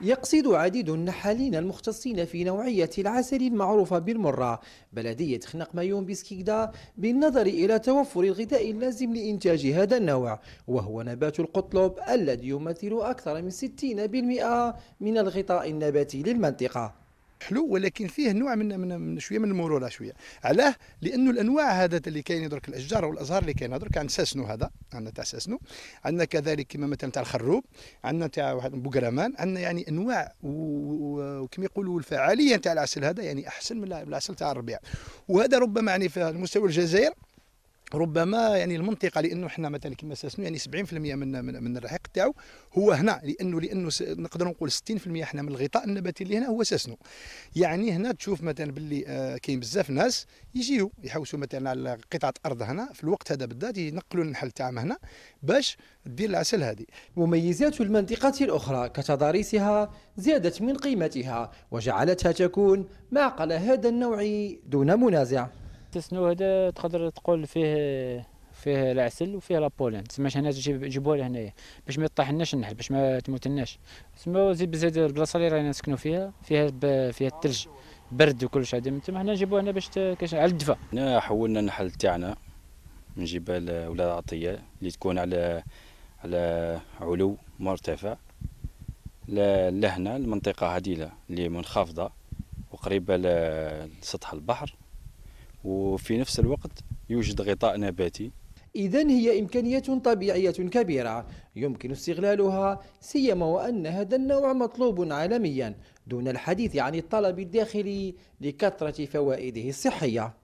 يقصد عديد النحالين المختصين في نوعية العسل المعروفة بالمرة بلدية خنق مايون بسكيكدا بالنظر إلى توفر الغذاء اللازم لإنتاج هذا النوع وهو نبات القطلب الذي يمثل أكثر من 60% من الغطاء النباتي للمنطقة حلو ولكن فيه نوع من من شويه من المرونه شويه علاه لانه الانواع هذا اللي كاين درك الاشجار والازهار اللي كاين درك عند ساسنو هذا عندنا تاع ساسنو عندنا كذلك كما مثلا تاع الخروب عندنا تاع واحد بوكرمان عندنا يعني انواع وكما يقولوا الفعاليه تاع العسل هذا يعني احسن من العسل تاع الربيع وهذا ربما يعني في مستوى الجزائر ربما يعني المنطقه لانه حنا مثلا كما ساسنو يعني 70% من من, من الرحيق تاعو هو هنا لانه لانه نقدر نقول 60% حنا من الغطاء النباتي اللي هنا هو ساسنو يعني هنا تشوف مثلا باللي آه كاين بزاف ناس يجيو يحوسوا مثلا على قطعه ارض هنا في الوقت هذا بالذات ينقلوا النحل تاعهم هنا باش دير العسل هذه مميزات المنطقه الاخرى كتضاريسها زادت من قيمتها وجعلتها تكون معقل هذا النوع دون منازع تسنو هذا تقدر تقول فيه فيه العسل وفيه لابولين تسمى هنا جيبوها لهنايا باش ما يطيحناش النحل باش ما تموتناش تسمى زيد بزاف البلاصه اللي رانا نسكنوا فيها فيها فيها الثلج برد شيء هذا تما حنا نجيبوها هنا باش على الدفا هنا حولنا النحل تاعنا من جبال ولاد عطيه اللي تكون على على علو مرتفع لهنا المنطقه هذه اللي منخفضه وقريبه لسطح البحر وفي نفس الوقت يوجد غطاء نباتي إذا هي إمكانية طبيعية كبيرة يمكن استغلالها سيما وأن هذا النوع مطلوب عالميا دون الحديث عن الطلب الداخلي لكثرة فوائده الصحية